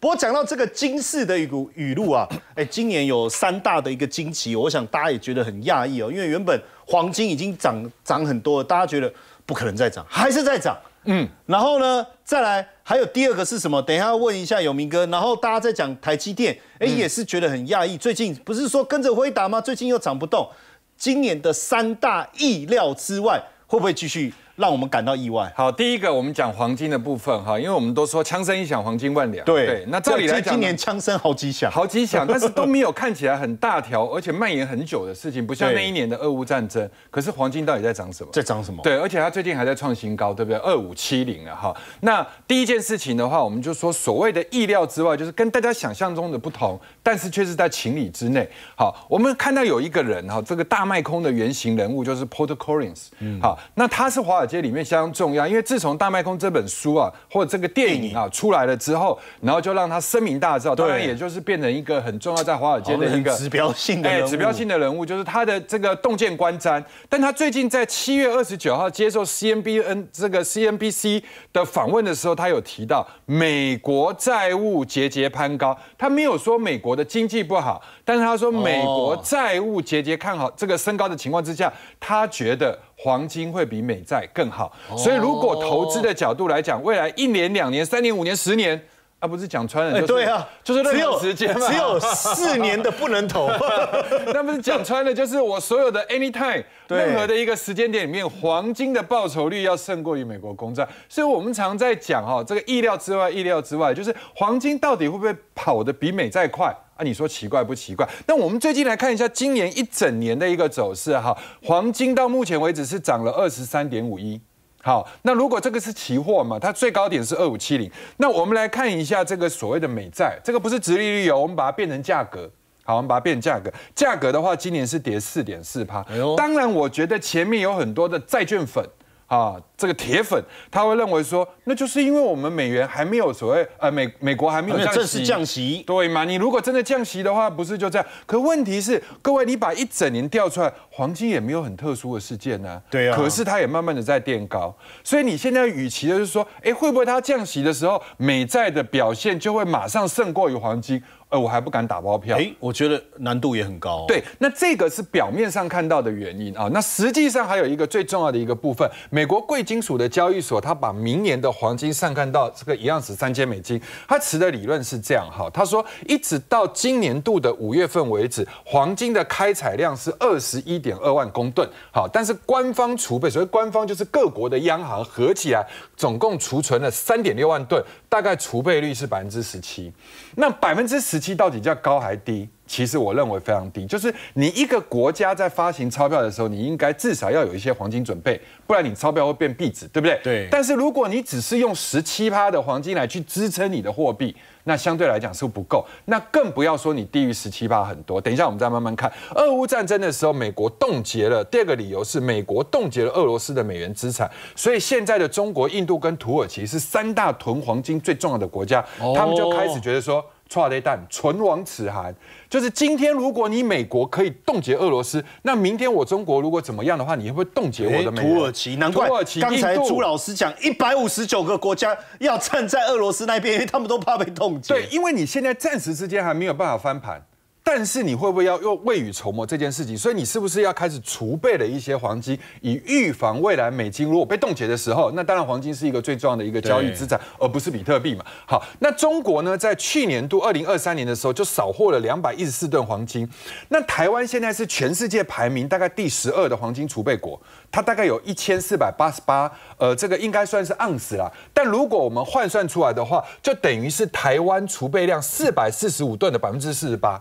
不过讲到这个金市的一股语录啊，哎，今年有三大的一个惊奇，我想大家也觉得很讶异哦，因为原本黄金已经涨涨很多了，大家觉得不可能再涨，还是在涨，嗯。然后呢，再来还有第二个是什么？等一下要问一下永明哥。然后大家在讲台积电，哎，也是觉得很讶异，最近不是说跟着辉达吗？最近又涨不动，今年的三大意料之外，会不会继续？让我们感到意外。好，第一个我们讲黄金的部分哈，因为我们都说枪声一响，黄金万两。对，那照理来讲，今年枪声好几响，好几响，但是都没有看起来很大条，而且蔓延很久的事情，不像那一年的俄乌战争。可是黄金到底在涨什么？在涨什么？对，而且它最近还在创新高，对不对？二五七零啊，哈。那第一件事情的话，我们就说所谓的意料之外，就是跟大家想象中的不同，但是却是在情理之内。好，我们看到有一个人哈，这个大麦空的原型人物就是 Port Collins。嗯，好，那他是华尔。街里面相当重要，因为自从《大麦空》这本书啊，或者这个电影啊出来了之后，然后就让他声名大噪。当然也就是变成一个很重要在华尔街的一个指标性的人，指标性的人物，就是他的这个洞见观瞻。但他最近在七月二十九号接受 CNBN 这个 CNBC 的访问的时候，他有提到美国债务节节攀高，他没有说美国的经济不好，但是他说美国债务节节看好这个升高的情况之下，他觉得。黄金会比美债更好，所以如果投资的角度来讲，未来一年、两年、三年、五年、十年，啊，不是讲穿了，对啊，就是只有时间只有四年的不能投，那不是讲穿了，就是我所有的 anytime，任何的一个时间点里面，黄金的报酬率要胜过于美国公债，所以我们常在讲哈，这个意料之外，意料之外，就是黄金到底会不会跑得比美债快？啊，你说奇怪不奇怪？那我们最近来看一下今年一整年的一个走势哈，黄金到目前为止是涨了二十三点五一，好，那如果这个是期货嘛，它最高点是二五七零，那我们来看一下这个所谓的美债，这个不是直利率哦，我们把它变成价格，好，我们把它变成价格，价格的话今年是跌四点四趴，当然我觉得前面有很多的债券粉啊。这个铁粉他会认为说，那就是因为我们美元还没有所谓，呃，美美国还没有正式降息，对嘛？你如果真的降息的话，不是就这样？可问题是，各位，你把一整年调出来，黄金也没有很特殊的事件呢。对呀。可是它也慢慢的在垫高，所以你现在与其就是说，哎，会不会它降息的时候，美债的表现就会马上胜过于黄金？哎，我还不敢打包票。哎，我觉得难度也很高。对，那这个是表面上看到的原因啊。那实际上还有一个最重要的一个部分，美国贵。金属的交易所，他把明年的黄金上看到这个一样值三千美金。他持的理论是这样哈，他说一直到今年度的五月份为止，黄金的开采量是二十一点二万公吨。好，但是官方储备，所谓官方就是各国的央行合起来，总共储存了三点六万吨，大概储备率是百分之十七。那百分之十七到底叫高还低？其实我认为非常低，就是你一个国家在发行钞票的时候，你应该至少要有一些黄金准备，不然你钞票会变币纸，对不对？对。但是如果你只是用十七趴的黄金来去支撑你的货币，那相对来讲是不够，那更不要说你低于十七趴很多。等一下我们再慢慢看。俄乌战争的时候，美国冻结了，第二个理由是美国冻结了俄罗斯的美元资产，所以现在的中国、印度跟土耳其是三大囤黄金最重要的国家，他们就开始觉得说。错了蛋，唇亡齿寒，就是今天如果你美国可以冻结俄罗斯，那明天我中国如果怎么样的话，你会不会冻结我的？哎，土耳其难怪，刚才朱老师讲一百五十九个国家要站在俄罗斯那边，因为他们都怕被冻结。对，因为你现在暂时之间还没有办法翻盘。但是你会不会要又未雨绸缪这件事情？所以你是不是要开始储备了一些黄金，以预防未来美金如果被冻结的时候？那当然，黄金是一个最重要的一个交易资产，而不是比特币嘛。好，那中国呢，在去年度二零二三年的时候，就少获了两百一十四吨黄金。那台湾现在是全世界排名大概第十二的黄金储备国，它大概有一千四百八十八，呃，这个应该算是盎司啦。但如果我们换算出来的话，就等于是台湾储备量四百四十五吨的百分之四十八。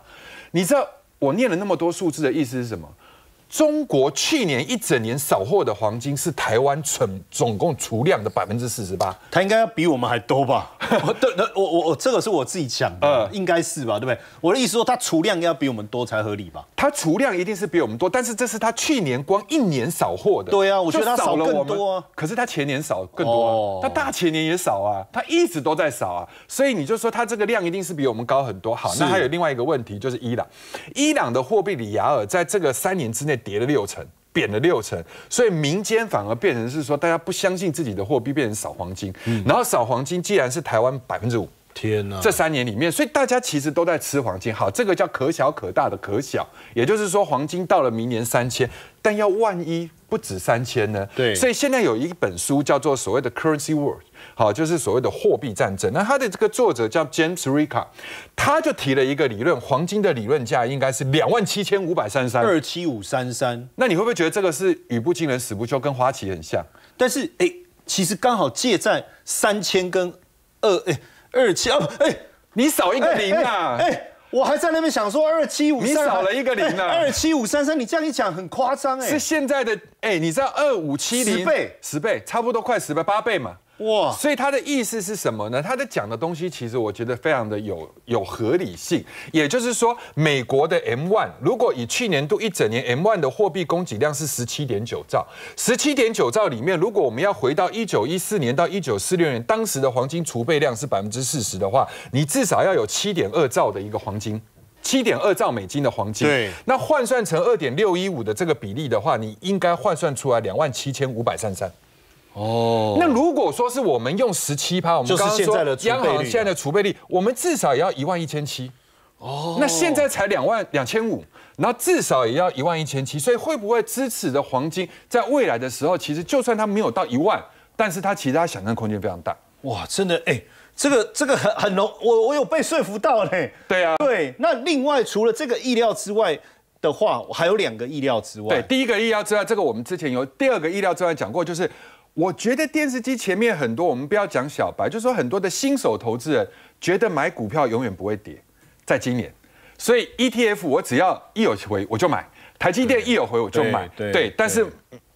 你知道我念了那么多数字的意思是什么？中国去年一整年扫货的黄金是台湾存总共储量的百分之四十八，它应该要比我们还多吧？对，那我我我这个是我自己讲的，应该是吧？对不对？我的意思说，它储量要比我们多才合理吧？它储量一定是比我们多，但是这是它去年光一年扫货的。对啊，我觉得它扫了我啊，可是它前年扫更多，啊，它大前年也少啊，它一直都在少啊，所以你就说它这个量一定是比我们高很多。好，那还有另外一个问题就是伊朗，伊朗的货币里亚尔在这个三年之内。跌了六成，贬了六成，所以民间反而变成是说，大家不相信自己的货币，变成扫黄金。然后扫黄金，既然是台湾百分之五。天呐！这三年里面，所以大家其实都在吃黄金。好，这个叫可小可大的可小，也就是说，黄金到了明年三千，但要万一不止三千呢？对。所以现在有一本书叫做《所谓的 Currency War》，好，就是所谓的货币战争。那他的这个作者叫 James r i c a 他就提了一个理论，黄金的理论价应该是两万七千五百三十三二七五三三。那你会不会觉得这个是语不惊人死不休，跟花旗很像？但是哎，其实刚好借在三千跟二哎。二七哦，哎，你少一个零啊！哎，我还在那边想说二七五三，你少了一个零呢。二七五三三，你这样一讲很夸张哎，是现在的哎，你知道二五七零十倍，十倍差不多快十倍八倍嘛。哇！所以他的意思是什么呢？他在讲的东西其实我觉得非常的有有合理性。也就是说，美国的 M1 如果以去年度一整年 M1 的货币供给量是十七点九兆，十七点九兆里面，如果我们要回到一九一四年到一九四六年当时的黄金储备量是百分之四十的话，你至少要有七点二兆的一个黄金，七点二兆美金的黄金。那换算成二点六一五的这个比例的话，你应该换算出来两万七千五百三三。哦，那如果说是我们用十七趴，我们刚刚说央行现在的储备率，我们至少也要一万一千七。哦，那现在才两万两千五，然后至少也要一万一千七，所以会不会支持的黄金在未来的时候，其实就算它没有到一万，但是它其实它想象空间非常大。哇，真的，哎，这个这个很很容我我有被说服到嘞。对啊，对，那另外除了这个意料之外的话，我还有两个意料之外。对，第一个意料之外，这个我们之前有；第二个意料之外讲过，就是。我觉得电视机前面很多，我们不要讲小白，就是说很多的新手投资人觉得买股票永远不会跌，在今年，所以 ETF 我只要一有回我就买，台积电一有回我就买，对。但是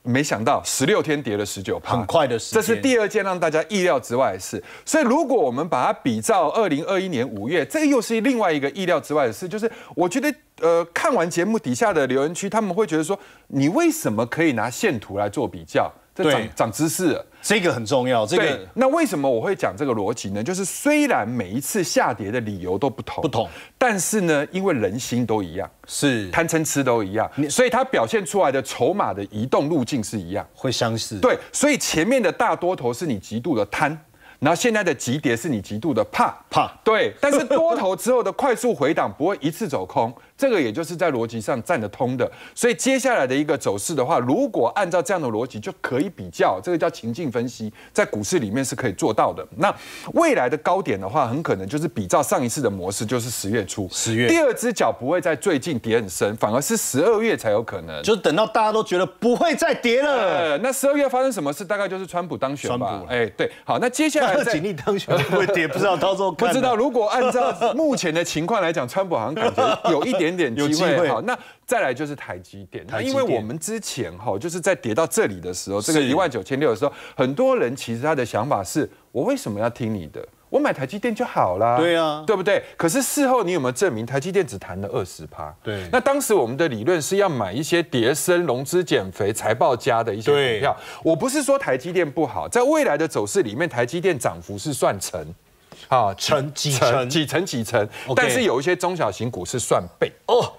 没想到十六天跌了十九趴，很快的，这是第二件让大家意料之外的事。所以如果我们把它比照二零二一年五月，这又是另外一个意料之外的事。就是我觉得，呃，看完节目底下的留言区，他们会觉得说，你为什么可以拿线图来做比较？这涨涨姿势，这个很重要。这个那为什么我会讲这个逻辑呢？就是虽然每一次下跌的理由都不同，不同，但是呢，因为人心都一样，是贪嗔痴都一样，所以它表现出来的筹码的移动路径是一样，会相似。对，所以前面的大多头是你极度的贪。然后现在的急跌是你极度的怕怕对，但是多头之后的快速回档不会一次走空，这个也就是在逻辑上站得通的。所以接下来的一个走势的话，如果按照这样的逻辑就可以比较，这个叫情境分析，在股市里面是可以做到的。那未来的高点的话，很可能就是比照上一次的模式，就是十月初，十月第二只脚不会在最近跌很深，反而是十二月才有可能，就等到大家都觉得不会再跌了。那十二月发生什么事？大概就是川普当选吧。哎，对，好，那接下来。锦力当选会跌，不知道到时候不知道。如果按照 目前的情况来讲，川普好像感觉有一点点机会好，那再来就是台积电，那因为我们之前哈就是在跌到这里的时候，这个一万九千六的时候，很多人其实他的想法是我为什么要听你的？我买台积电就好啦。对啊，对不对？可是事后你有没有证明台积电只谈了二十趴？对，那当时我们的理论是要买一些叠升、融资、减肥、财报加的一些股票。我不是说台积电不好，在未来的走势里面，台积电涨幅是算成，啊，成几成几成几成，但是有一些中小型股是算倍哦。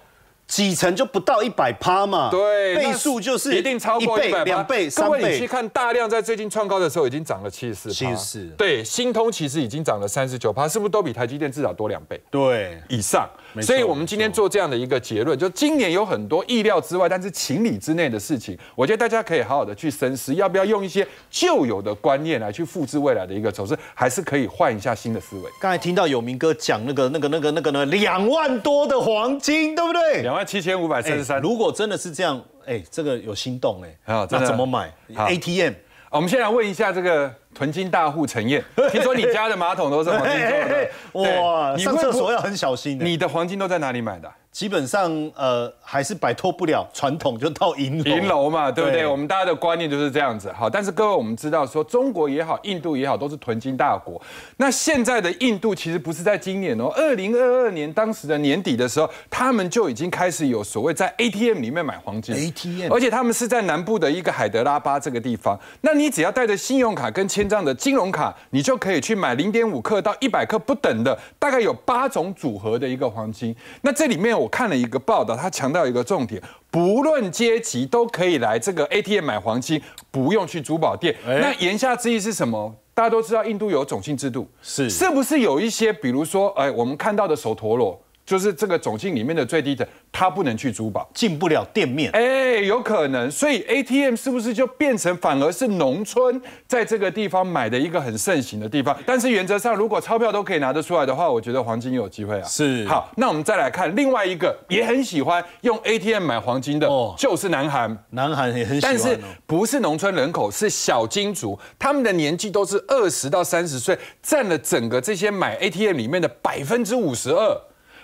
几成就不到一百趴嘛？对，倍数就是一定超过一百两倍、三倍。你去看大量在最近创高的时候，已经涨了七十，七十。对，新通其实已经涨了三十九趴，是不是都比台积电至少多两倍？对，以上。所以，我们今天做这样的一个结论，就今年有很多意料之外，但是情理之内的事情，我觉得大家可以好好的去深思，要不要用一些旧有的观念来去复制未来的一个走势，还是可以换一下新的思维。刚才听到有明哥讲那个、那个、那个、那个呢，两万多的黄金，对不对？两万。七千五百三十三。如果真的是这样，哎，这个有心动哎啊，那怎么买？ATM。我们先来问一下这个囤金大户陈燕，听说你家的马桶都是黄金做的，哇，你上厕所要很小心你的黄金都在哪里买的？基本上，呃，还是摆脱不了传统，就到银银楼嘛，对不对？我们大家的观念就是这样子好，但是各位，我们知道说，中国也好，印度也好，都是囤金大国。那现在的印度其实不是在今年哦，二零二二年当时的年底的时候，他们就已经开始有所谓在 ATM 里面买黄金 ATM，而且他们是在南部的一个海德拉巴这个地方。那你只要带着信用卡跟千丈的金融卡，你就可以去买零点五克到一百克不等的，大概有八种组合的一个黄金。那这里面。我看了一个报道，他强调一个重点，不论阶级都可以来这个 ATM 买黄金，不用去珠宝店。那言下之意是什么？大家都知道印度有种姓制度，是是不是有一些，比如说，哎，我们看到的手陀螺。就是这个总金里面的最低的，他不能去珠宝，进不了店面，哎，有可能，所以 ATM 是不是就变成反而是农村在这个地方买的一个很盛行的地方？但是原则上，如果钞票都可以拿得出来的话，我觉得黄金有机会啊。是，好，那我们再来看另外一个也很喜欢用 ATM 买黄金的，就是南韩。南韩也很，喜但是不是农村人口，是小金族，他们的年纪都是二十到三十岁，占了整个这些买 ATM 里面的百分之五十二。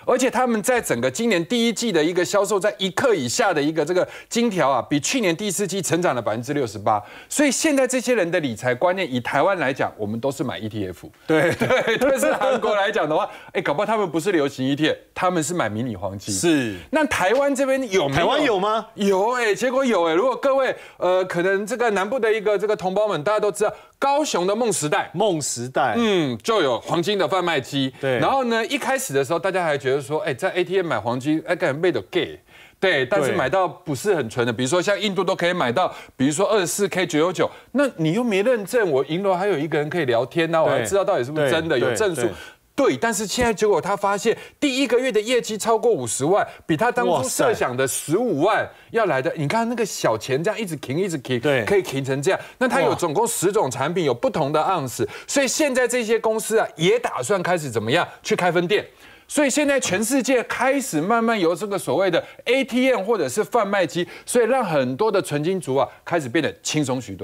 而且他们在整个今年第一季的一个销售，在一克以下的一个这个金条啊，比去年第四季成长了百分之六十八。所以现在这些人的理财观念，以台湾来讲，我们都是买 ETF。对对，但是韩国来讲的话，哎，搞不好他们不是流行 ETF，他们是买迷你黄金。是。那台湾这边有？台湾有吗？有哎，结果有哎。如果各位呃，可能这个南部的一个这个同胞们，大家都知道高雄的梦时代，梦时代，嗯，就有黄金的贩卖机。对。然后呢，一开始的时候，大家还觉得。说哎，在 ATM 买黄金哎，感觉被的 gay，对，但是买到不是很纯的，比如说像印度都可以买到，比如说二十四 K 九九九，那你又没认证，我银楼还有一个人可以聊天呢，我还知道到底是不是真的有证书。对，但是现在结果他发现第一个月的业绩超过五十万，比他当初设想的十五万要来的，你看那个小钱这样一直停一直停，对，可以停成这样。那他有总共十种产品，有不同的盎司，所以现在这些公司啊，也打算开始怎么样去开分店。所以现在全世界开始慢慢由这个所谓的 ATM 或者是贩卖机，所以让很多的纯金族啊开始变得轻松许多。